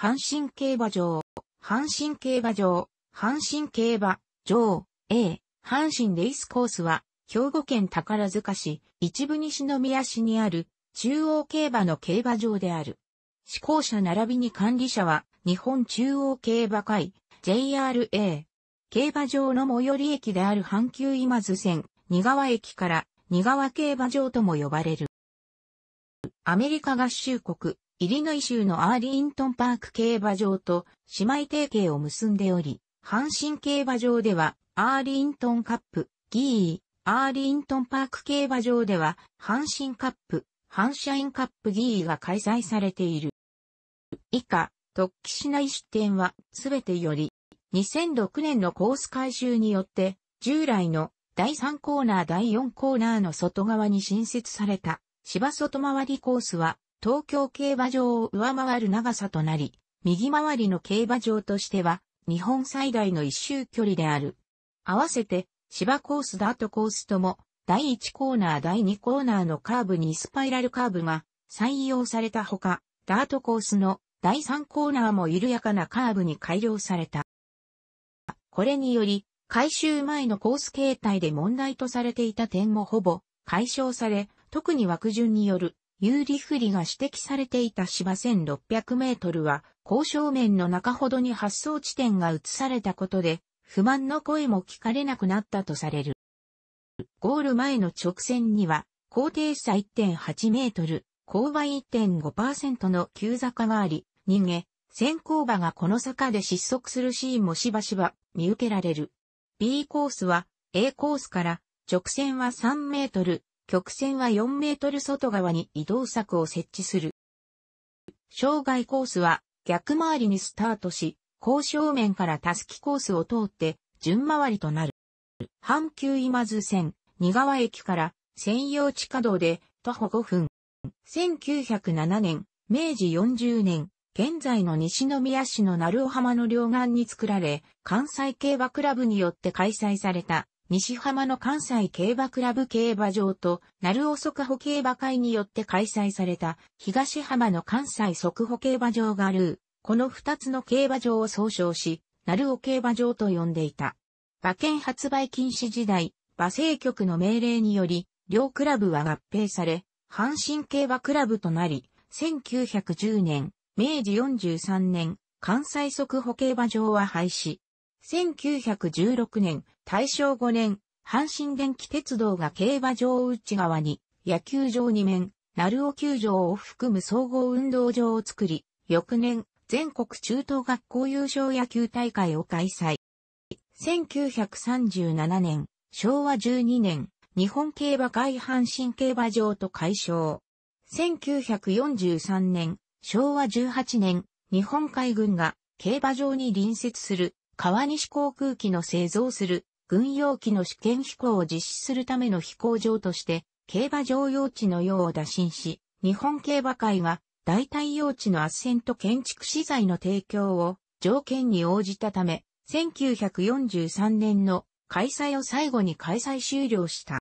阪神競馬場、阪神競馬場、阪神競馬場、A、阪神レイスコースは、兵庫県宝塚市、一部西宮市にある、中央競馬の競馬場である。志行者並びに管理者は、日本中央競馬会、JRA。競馬場の最寄り駅である阪急今津線、仁川駅から、仁川競馬場とも呼ばれる。アメリカ合衆国、イリノイ州のアーリントンパーク競馬場と姉妹提携を結んでおり、阪神競馬場ではアーリントンカップ、ギー、アーリントンパーク競馬場では阪神カップ、ハンシャインカップギーが開催されている。以下、突起しない出展はすべてより、2006年のコース改修によって、従来の第3コーナー第4コーナーの外側に新設された芝外回りコースは東京競馬場を上回る長さとなり、右回りの競馬場としては、日本最大の一周距離である。合わせて、芝コースダートコースとも、第1コーナー第2コーナーのカーブにスパイラルカーブが採用されたほか、ダートコースの第3コーナーも緩やかなカーブに改良された。これにより、改修前のコース形態で問題とされていた点もほぼ解消され、特に枠順による有利不利が指摘されていた芝1600メートルは、交渉面の中ほどに発送地点が移されたことで、不満の声も聞かれなくなったとされる。ゴール前の直線には、高低差1.8メートル、勾配1.5%の急坂があり、逃げ、先行馬がこの坂で失速するシーンもしばしば見受けられる。B コースは A コースから直線は3メートル、曲線は4メートル外側に移動柵を設置する。障害コースは逆回りにスタートし、高正面からたすきコースを通って順回りとなる。阪急今津線、仁川駅から専用地下道で徒歩5分。1907年、明治40年、現在の西宮市の鳴尾浜の両岸に作られ、関西競馬クラブによって開催された西浜の関西競馬クラブ競馬場と、鳴尾速歩競馬会によって開催された、東浜の関西速歩競馬場がある、この二つの競馬場を総称し、鳴尾競馬場と呼んでいた。馬券発売禁止時代、馬政局の命令により、両クラブは合併され、阪神競馬クラブとなり、1910年、明治43年、関西速歩競馬場は廃止。1916年、大正5年、阪神電気鉄道が競馬場内側に、野球場2面、鳴尾球場を含む総合運動場を作り、翌年、全国中等学校優勝野球大会を開催。1937年、昭和12年、日本競馬会阪神競馬場と改称。1943年、昭和18年、日本海軍が競馬場に隣接する川西航空機の製造する軍用機の試験飛行を実施するための飛行場として、競馬場用地の用を打診し、日本競馬会は、代替用地の圧線と建築資材の提供を条件に応じたため、1943年の開催を最後に開催終了した。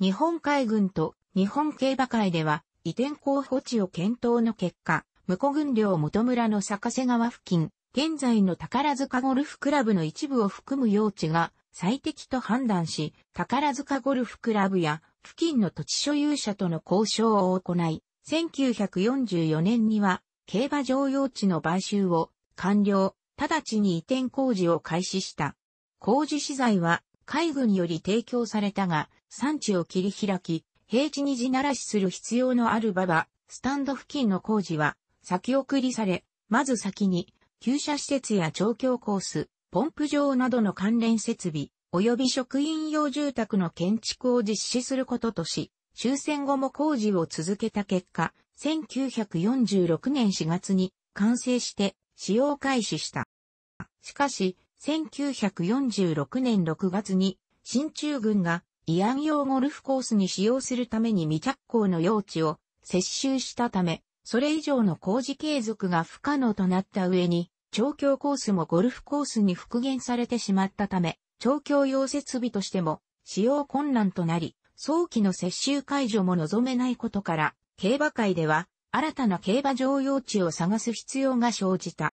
日本海軍と日本競馬会では移転候補地を検討の結果、婿軍領元村の坂瀬川付近、現在の宝塚ゴルフクラブの一部を含む用地が最適と判断し、宝塚ゴルフクラブや付近の土地所有者との交渉を行い、1944年には競馬場用地の買収を完了、直ちに移転工事を開始した。工事資材は海軍より提供されたが、産地を切り開き、平地に地ならしする必要のある場場、スタンド付近の工事は先送りされ、まず先に、旧車施設や調教コース、ポンプ場などの関連設備、及び職員用住宅の建築を実施することとし、終戦後も工事を続けた結果、1946年4月に完成して使用開始した。しかし、1946年6月に、新中軍が慰安用ゴルフコースに使用するために未着工の用地を接収したため、それ以上の工事継続が不可能となった上に、調教コースもゴルフコースに復元されてしまったため、調教用設備としても使用困難となり、早期の接収解除も望めないことから、競馬界では新たな競馬場用地を探す必要が生じた。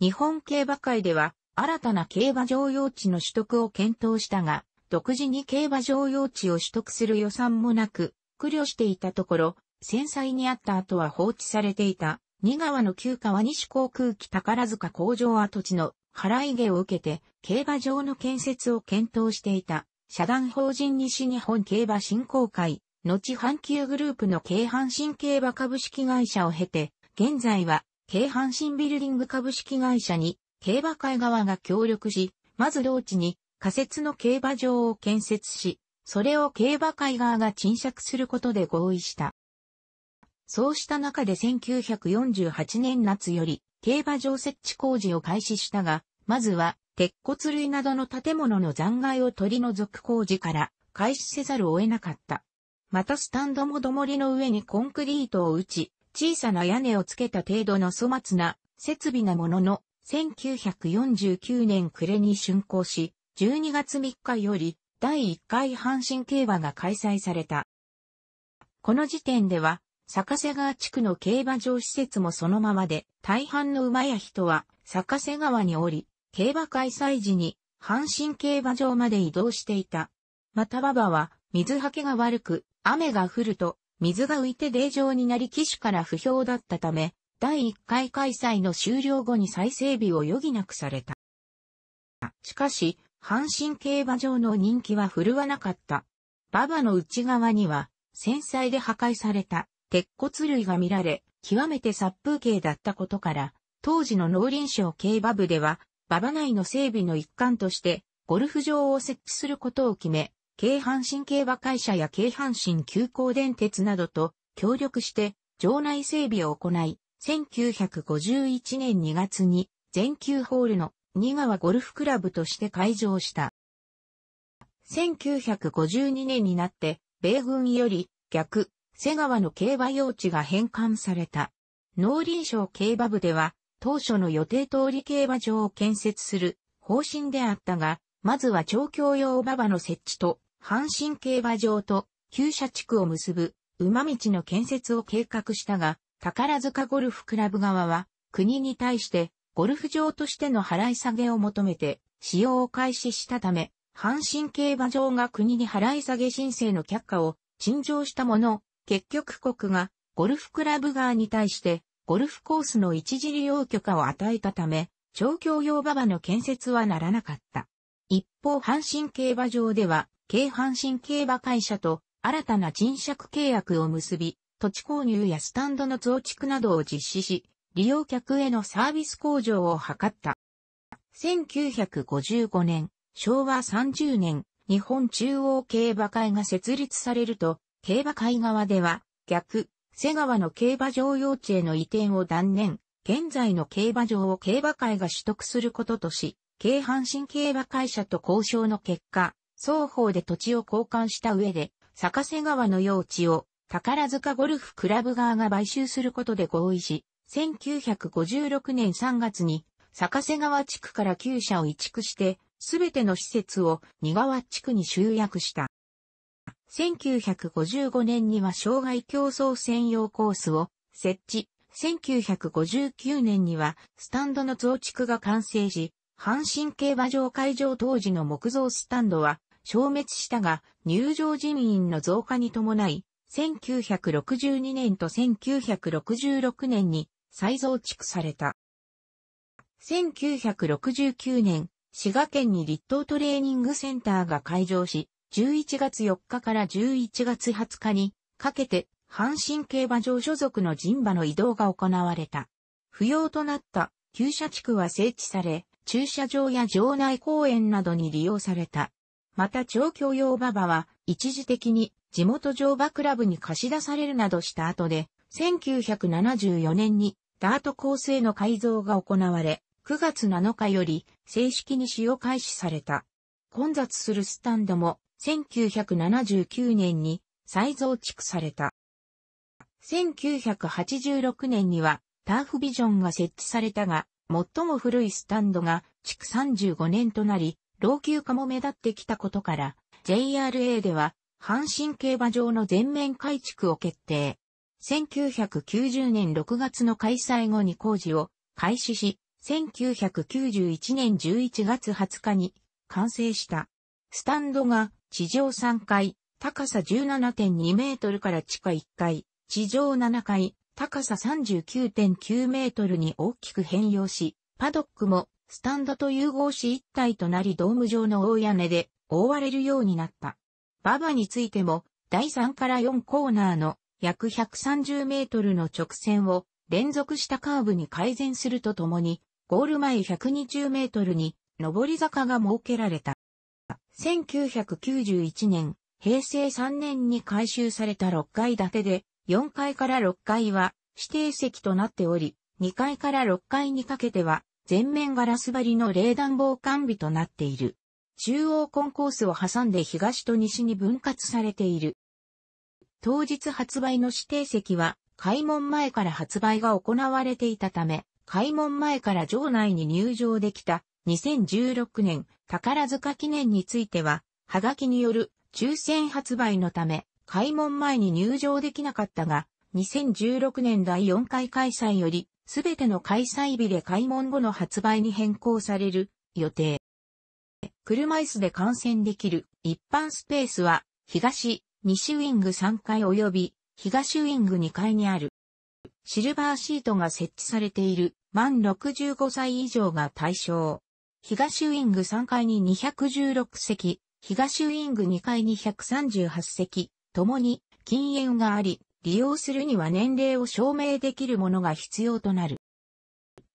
日本競馬界では新たな競馬場用地の取得を検討したが、独自に競馬場用地を取得する予算もなく、苦慮していたところ、戦災にあった後は放置されていた2川の旧川西航空機宝塚工場跡地の払い下を受けて、競馬場の建設を検討していた、社団法人西日本競馬振興会、後阪急グループの京阪神競馬株式会社を経て、現在は京阪神ビルディング株式会社に競馬会側が協力し、まず同地に仮設の競馬場を建設し、それを競馬会側が賃借することで合意した。そうした中で1948年夏より競馬場設置工事を開始したが、まずは鉄骨類などの建物の残骸を取り除く工事から開始せざるを得なかった。またスタンドもどもりの上にコンクリートを打ち、小さな屋根をつけた程度の粗末な設備なものの、1949年暮れに竣工し、12月3日より第1回阪神競馬が開催された。この時点では坂瀬川地区の競馬場施設もそのままで、大半の馬や人は坂瀬川に降り、競馬開催時に阪神競馬場まで移動していた。また馬場は水はけが悪く、雨が降ると水が浮いて霊場になり騎手から不評だったため、第1回開催の終了後に再整備を余儀なくされた。しかし、阪神競馬場の人気は振るわなかった。馬場の内側には、繊細で破壊された鉄骨類が見られ、極めて殺風景だったことから、当時の農林省競馬部では、馬場内の整備の一環として、ゴルフ場を設置することを決め、京阪神競馬会社や京阪神急行電鉄などと協力して、場内整備を行い、1951年2月に全球ホールの新川ゴルフクラブとして開場した。1952年になって、米軍より逆、瀬川の競馬用地が返還された。農林省競馬部では、当初の予定通り競馬場を建設する方針であったが、まずは調教用馬場の設置と、阪神競馬場と旧社地区を結ぶ馬道の建設を計画したが、宝塚ゴルフクラブ側は、国に対してゴルフ場としての払い下げを求めて、使用を開始したため、阪神競馬場が国に払い下げ申請の却下を陳情したもの、結局国がゴルフクラブ側に対してゴルフコースの一時利用許可を与えたため、調教用馬場の建設はならなかった。一方阪神競馬場では、京阪神競馬会社と新たな賃借契約を結び、土地購入やスタンドの増築などを実施し、利用客へのサービス向上を図った。1955年、昭和30年、日本中央競馬会が設立されると、競馬会側では、逆、瀬川の競馬場用地への移転を断念、現在の競馬場を競馬会が取得することとし、京阪神競馬会社と交渉の結果、双方で土地を交換した上で、坂瀬川の用地を宝塚ゴルフクラブ側が買収することで合意し、1956年3月に坂瀬川地区から旧社を移築して、すべての施設を二川地区に集約した。1955年には障害競争専用コースを設置。1959年にはスタンドの増築が完成し、阪神競馬場会場当時の木造スタンドは消滅したが入場人員の増加に伴い、1962年と1966年に再増築された。1969年、滋賀県に立東トレーニングセンターが開場し、11月4日から11月20日にかけて阪神競馬場所属の人馬の移動が行われた。不要となった旧社地区は整地され、駐車場や場内公園などに利用された。また調教用馬場は一時的に地元乗馬クラブに貸し出されるなどした後で、1974年にダートコースへの改造が行われ、9月7日より正式に使用開始された。混雑するスタンドも1979年に再増築された。1986年にはターフビジョンが設置されたが、最も古いスタンドが築35年となり、老朽化も目立ってきたことから、JRA では阪神競馬場の全面改築を決定。1990年6月の開催後に工事を開始し、1991年11月20日に完成した。スタンドが地上3階、高さ17.2メートルから地下1階、地上7階、高さ39.9メートルに大きく変容し、パドックもスタンドと融合し一体となりドーム状の大屋根で覆われるようになった。ババについても第3から4コーナーの約130メートルの直線を連続したカーブに改善するとともに、ゴール前120メートルに上り坂が設けられた。1991年、平成3年に改修された6階建てで、4階から6階は指定席となっており、2階から6階にかけては全面ガラス張りの冷暖房完備となっている。中央コンコースを挟んで東と西に分割されている。当日発売の指定席は、開門前から発売が行われていたため、開門前から場内に入場できた2016年宝塚記念については、はがきによる抽選発売のため、開門前に入場できなかったが、2016年第4回開催より、すべての開催日で開門後の発売に変更される予定。車椅子で観戦できる一般スペースは、東、西ウィング3階及び、東ウィング2階にある。シルバーシートが設置されている満65歳以上が対象。東ウィング3階に216席、東ウィング2階に138席、共に禁煙があり、利用するには年齢を証明できるものが必要となる。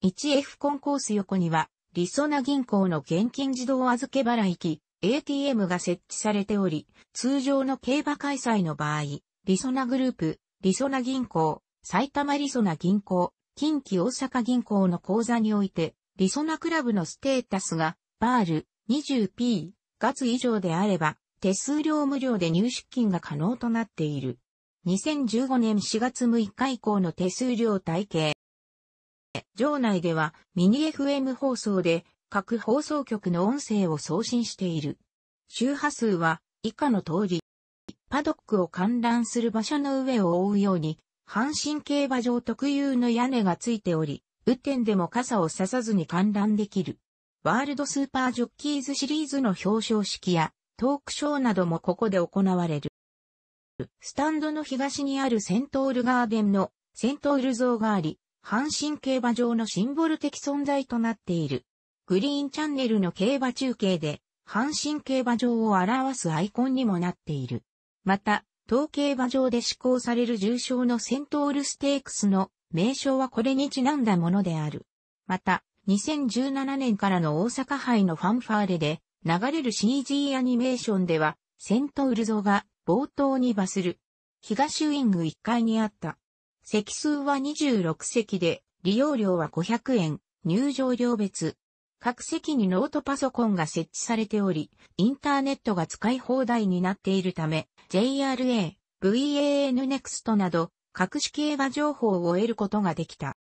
1F コンコース横には、リソナ銀行の現金自動預け払い機、ATM が設置されており、通常の競馬開催の場合、リソナグループ、リソナ銀行、埼玉リソナ銀行、近畿大阪銀行の口座において、リソナクラブのステータスが、バール 20p 月以上であれば、手数料無料で入出金が可能となっている。2015年4月6日以降の手数料体系。場内ではミニ FM 放送で各放送局の音声を送信している。周波数は以下の通り。パドックを観覧する場所の上を覆うように、阪神競馬場特有の屋根がついており、雨天でも傘をささずに観覧できる。ワールドスーパージョッキーズシリーズの表彰式やトークショーなどもここで行われる。スタンドの東にあるセントールガーデンのセントール像があり、阪神競馬場のシンボル的存在となっている。グリーンチャンネルの競馬中継で、阪神競馬場を表すアイコンにもなっている。また、東競馬場で施行される重賞のセントールステークスの名称はこれにちなんだものである。また、2017年からの大阪杯のファンファーレで流れる CG アニメーションでは、セントウルゾが冒頭にバスる。東ウィング1階にあった。席数は26席で、利用料は500円、入場料別。各席にノートパソコンが設置されており、インターネットが使い放題になっているため、JRA、VAN NEXT など各種競馬情報を得ることができた。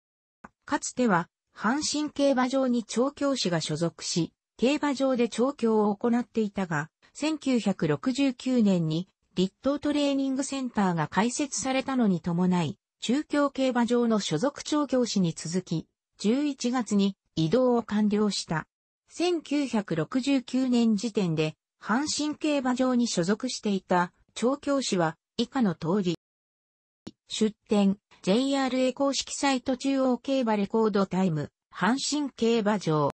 かつては、阪神競馬場に調教師が所属し、競馬場で調教を行っていたが、1969年に立東トレーニングセンターが開設されたのに伴い、中京競馬場の所属調教師に続き、11月に移動を完了した。1969年時点で、阪神競馬場に所属していた調教師は以下の通り、出店、JRA 公式サイト中央競馬レコードタイム、阪神競馬場。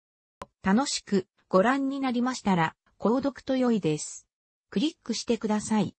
楽しくご覧になりましたら、購読と良いです。クリックしてください。